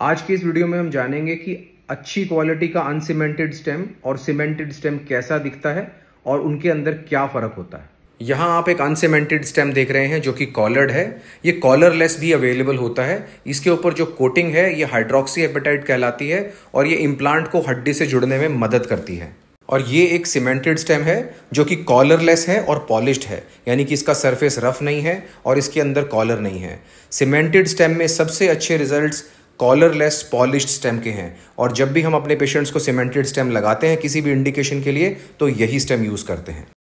आज की इस वीडियो में हम जानेंगे कि अच्छी क्वालिटी का अनसीमेंटेड स्टेम और सीमेंटेड स्टेम कैसा दिखता है और उनके अंदर क्या फ़र्क होता है यहाँ आप एक अनसीमेंटेड स्टेम देख रहे हैं जो कि कॉलर्ड है ये कॉलरलेस भी अवेलेबल होता है इसके ऊपर जो कोटिंग है ये हाइड्रोक्सी हेपेटाइट कहलाती है और ये इम्प्लांट को हड्डी से जुड़ने में मदद करती है और ये एक सीमेंटेड स्टेम है जो कि कॉलरलेस है और पॉलिश्ड है यानी कि इसका सरफेस रफ नहीं है और इसके अंदर कॉलर नहीं है सीमेंटेड स्टेम में सबसे अच्छे रिजल्ट्स कॉलरलेस पॉलिश स्टेम के हैं और जब भी हम अपने पेशेंट्स को सीमेंटेड स्टेम लगाते हैं किसी भी इंडिकेशन के लिए तो यही स्टेम यूज़ करते हैं